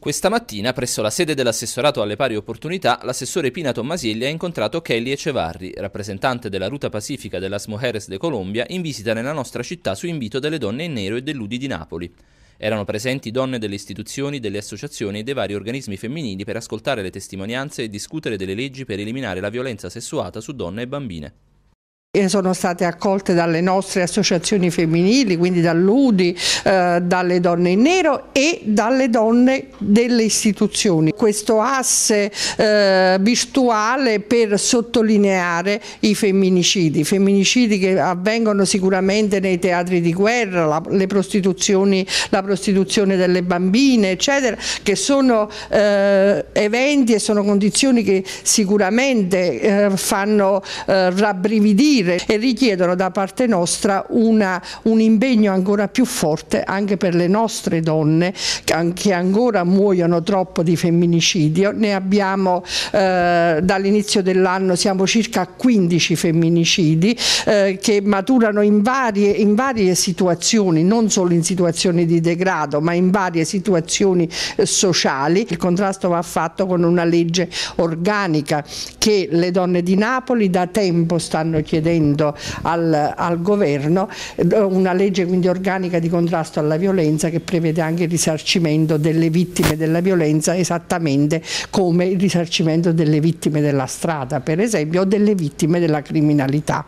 Questa mattina, presso la sede dell'assessorato alle pari opportunità, l'assessore Pina Tommasielli ha incontrato Kelly Ecevarri, rappresentante della ruta pacifica della Mujeres de Colombia, in visita nella nostra città su invito delle donne in nero e dell'Udi di Napoli. Erano presenti donne delle istituzioni, delle associazioni e dei vari organismi femminili per ascoltare le testimonianze e discutere delle leggi per eliminare la violenza sessuata su donne e bambine sono state accolte dalle nostre associazioni femminili, quindi dall'UDI, eh, dalle donne in nero e dalle donne delle istituzioni. Questo asse eh, virtuale per sottolineare i femminicidi, femminicidi che avvengono sicuramente nei teatri di guerra, la, la prostituzione delle bambine, eccetera, che sono eh, eventi e sono condizioni che sicuramente eh, fanno eh, rabbrividire dire e richiedono da parte nostra una, un impegno ancora più forte anche per le nostre donne che ancora muoiono troppo di femminicidio. Ne abbiamo eh, dall'inizio dell'anno siamo circa 15 femminicidi eh, che maturano in varie, in varie, situazioni, non solo in situazioni di degrado ma in varie situazioni eh, sociali. Il contrasto va fatto con una legge organica che le donne di Napoli da tempo stanno chiedendo chiedendo al, al governo eh, una legge quindi organica di contrasto alla violenza che prevede anche il risarcimento delle vittime della violenza esattamente come il risarcimento delle vittime della strada per esempio o delle vittime della criminalità.